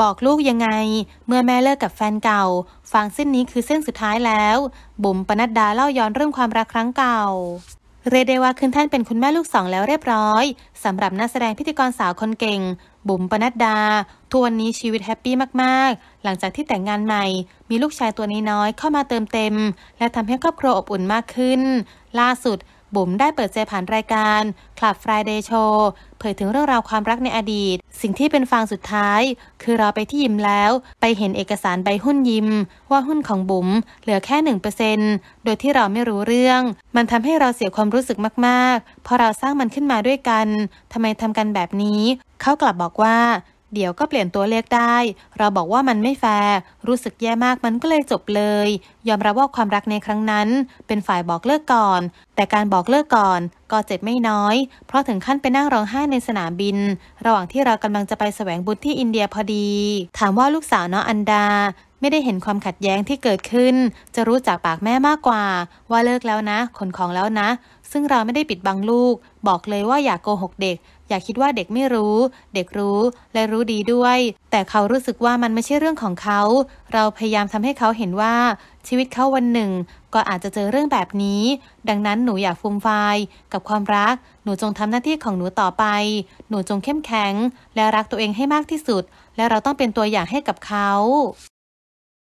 บอกลูกยังไงเมื่อแม่เลิกกับแฟนเก่า ฟังเส้นนี้คือเส้นสุดท้ายแล้ว บุ๋มปนัดดาเล่าย้อนเรื่องความรักครั้งเก่า เรเดวาคืนท่านเป็นคุณแม่ลูกสองแล้วเรียบร้อยสำหรับนักแสดงพิธีกรสาวคนเก่ง บุ๋มปนัดดาทุกวันนี้ชีวิตแฮปปี้มาก ๆ หลังจากที่แต่งงานใหม่ มีลูกชายตัวน้อยๆเข้ามาเติมเต็ม และทำให้ครอบครัวอบอุ่นมากขึ้น ล่าสุดบุ๋มได้เปิดใจผ่านรายการ Club Friday Show เผยถึงเรื่องราวความรักในอดีต สิ่งที่เป็นฟางสุดท้าย คือเราไปที่ยิมแล้ว ไปเห็นเอกสารใบหุ้นยิมว่าหุ้นของบุ๋ม เหลือแค่หนึ่งเปอร์เซนโดยที่เราไม่รู้เรื่อง มันทำให้เราเสียความรู้สึกมาก ๆ เพราะเราสร้างมันขึ้นมาด้วยกันทำไมทำกันแบบนี้ เขากลับบอกว่าเดี๋ยวก็เปลี่ยนตัวเลขได้ เราบอกว่ามันไม่แฟร์ รู้สึกแย่มากมันก็เลยจบเลย ยอมรับว่าความรักในครั้งนั้น เป็นฝ่ายบอกเลิกก่อน แต่การบอกเลิกก่อน ก็เจ็บไม่น้อย เพราะถึงขั้นไปนั่งร้องไห้ในสนามบิน ระหว่างที่เรากำลังจะไปแสวงบุญที่อินเดียพอดี ถามว่าลูกสาวน้องอันดาไม่ได้เห็นความขัดแย้งที่เกิดขึ้น จะรู้จากปากแม่มากกว่า ว่าเลิกแล้วนะขนของแล้วนะ ซึ่งเราไม่ได้ปิดบังลูก บอกเลยว่าอย่ากโกหกเด็ก อย่าคิดว่าเด็กไม่รู้ เด็กรู้ และรู้ดีด้วย แต่เขารู้สึกว่ามันไม่ใช่เรื่องของเขา เราพยายามทำให้เขาเห็นว่า ชีวิตเขาวันหนึ่ง ก็อาจจะเจอเรื่องแบบนี้ ดังนั้นหนูอย่าฟุ้มไฟกับความรัก หนูจงทำหน้าที่ของหนูต่อไป หนูจงเข้มแข็ง และรักตัวเองให้มากที่สุด และเราต้องเป็นตัวอย่างให้กับเขา